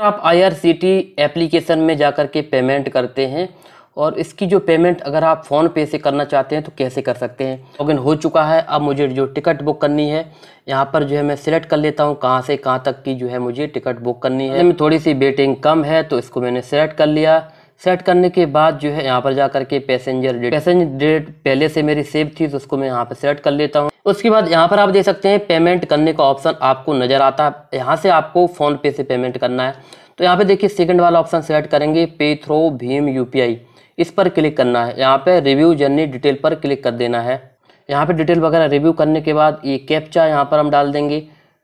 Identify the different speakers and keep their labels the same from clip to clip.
Speaker 1: तो आप T application में जा कर के पेमेंट करते हैं और इसकी जो पेमेंट अगर आप फ़ोन पे से करना चाहते हैं तो कैसे कर सकते हैं लॉगिन हो चुका है अब मुझे जो टिकट बुक करनी है यहाँ पर जो है मैं सिलेक्ट कर लेता हूँ कहाँ से कहाँ तक की जो है मुझे टिकट बुक करनी है में थोड़ी सी वेटिंग कम है तो इसको मैंने सेलेक्ट कर लिया सेट करने के बाद जो है यहाँ पर जा कर के पैसेंजर डेट पैसेंजर डेट पहले से मेरी सेव थी तो उसको मैं यहाँ पर सेलेक्ट कर लेता हूँ उसके बाद यहाँ पर आप देख सकते हैं पेमेंट करने का ऑप्शन आपको नज़र आता है यहाँ से आपको फ़ोन पे से पेमेंट करना है तो यहाँ पे देखिए सेकंड वाला ऑप्शन सेलेक्ट करेंगे पे थ्रो भीम यूपीआई इस पर क्लिक करना है यहाँ पे रिव्यू जर्नी डिटेल पर क्लिक कर देना है यहाँ पे डिटेल वगैरह रिव्यू करने के बाद ये कैप्चा यहाँ पर हम डाल देंगे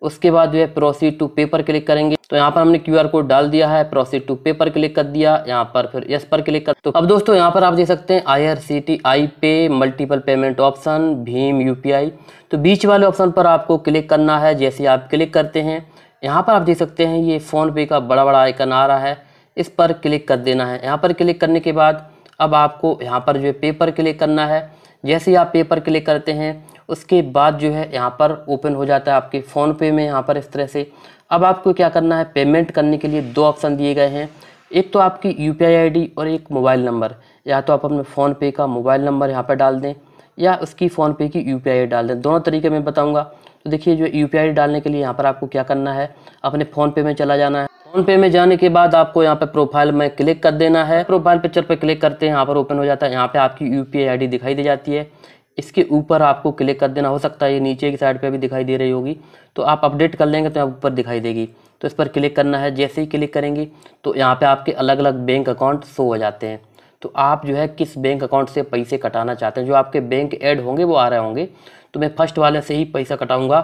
Speaker 1: उसके बाद जो है प्रोसीड टू पे पर क्लिक करेंगे तो यहाँ पर हमने क्यू आर कोड डाल दिया है प्रोसीड टू पे पर क्लिक कर दिया यहाँ पर फिर यस पर क्लिक कर तो अब दोस्तों यहाँ पर आप देख सकते हैं I R C T I पे मल्टीपल पेमेंट ऑप्शन भीम यू पी आई तो बीच वाले ऑप्शन पर आपको क्लिक करना है जैसे आप क्लिक करते हैं यहाँ पर आप देख सकते हैं ये फ़ोनपे का बड़ा बड़ा आइकन आ रहा है इस पर क्लिक कर देना है यहाँ पर क्लिक करने के बाद अब आपको यहाँ पर जो है पे पर क्लिक करना है जैसे ही आप पे पर क्लिक करते हैं उसके बाद जो है यहाँ पर ओपन हो जाता है आपके फ़ोन पे में यहाँ पर इस तरह से अब आपको क्या करना है पेमेंट करने के लिए दो ऑप्शन दिए गए हैं एक तो आपकी यू पी और एक मोबाइल नंबर या तो आप अपने फ़ोन पे का मोबाइल नंबर यहाँ पर डाल दें या उसकी फ़ोन पे की यू पी डाल दें दोनों तरीके में बताऊँगा तो देखिए जो यू पी डालने के लिए यहाँ पर आपको क्या करना है अपने फ़ोन पे में चला जाना है फोन पे में जाने के बाद आपको यहाँ पे प्रोफाइल में क्लिक कर देना है प्रोफाइल पिक्चर पे क्लिक करते हैं यहाँ पर ओपन हो जाता है यहाँ पे आपकी यू पी दिखाई दी जाती है इसके ऊपर आपको क्लिक कर देना हो सकता है ये नीचे की साइड पे भी दिखाई दे रही होगी तो आप अपडेट कर लेंगे तो ऊपर दिखाई देगी तो इस पर क्लिक करना है जैसे ही क्लिक करेंगे तो यहाँ पे आपके अलग अलग बैंक अकाउंट शो हो जाते हैं तो आप जो है किस बैंक अकाउंट से पैसे कटाना चाहते हैं जो आपके बैंक ऐड होंगे वो आ रहे होंगे तो मैं फर्स्ट वाले से ही पैसा कटाऊँगा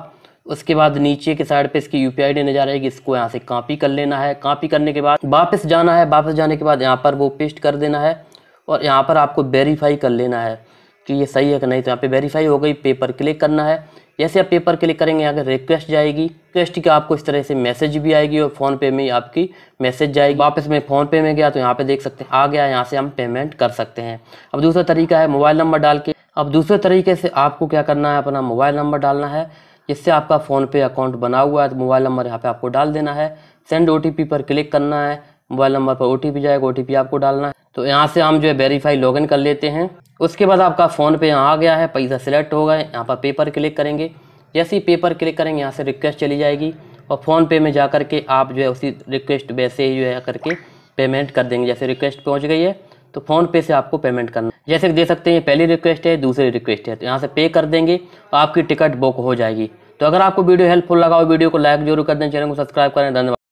Speaker 1: उसके बाद नीचे के साइड पे इसकी यू पी आई डी नजर आएगी इसको यहाँ से कॉपी कर लेना है कॉपी करने के बाद वापस जाना है वापस जाने के बाद यहाँ पर वो पेस्ट कर देना है और यहाँ पर आपको वेरीफाई कर लेना है कि ये सही है कि नहीं तो यहाँ पे वेरीफाई हो गई पेपर क्लिक करना है जैसे आप पेपर क्लिक करेंगे यहाँ पर रिक्वेस्ट जाएगी रिक्वेस्ट की आपको इस तरह से मैसेज भी आएगी और फ़ोन पे में आपकी मैसेज जाएगी वापस में फ़ोन पे में गया तो यहाँ पे देख सकते हैं आ गया यहाँ से हम पेमेंट कर सकते हैं अब दूसरा तरीका है मोबाइल नंबर डाल के अब दूसरे तरीके से आपको क्या करना है अपना मोबाइल नंबर डालना है जिससे आपका फ़ोनपे अकाउंट बना हुआ है तो मोबाइल नंबर यहाँ पर आपको डाल देना है सेंड ओ पर क्लिक करना है मोबाइल नंबर पर ओ जाएगा ओ आपको डालना है तो यहाँ से हम जो है वेरीफाई लॉगिन कर लेते हैं उसके बाद आपका फ़ोन पे यहाँ आ गया है पैसा सिलेक्ट गए यहाँ पर पेपर क्लिक करेंगे जैसे ही पेपर क्लिक करेंगे यहाँ से रिक्वेस्ट चली जाएगी और फ़ोन पे में जा कर के आप जो है उसी रिक्वेस्ट वैसे ही जो है करके पेमेंट कर देंगे जैसे रिक्वेस्ट पहुँच गई है तो फ़ोन पे से आपको पेमेंट करना जैसे दे सकते हैं पहली रिक्वेस्ट है दूसरी रिक्वेस्ट है तो यहाँ से पे कर देंगे आपकी टिकट बुक हो जाएगी तो अगर आपको वीडियो हेल्पफुल लगा हो वीडियो को लाइक जरूर कर दें चैनल को सब्सक्राइब करें धन्यवाद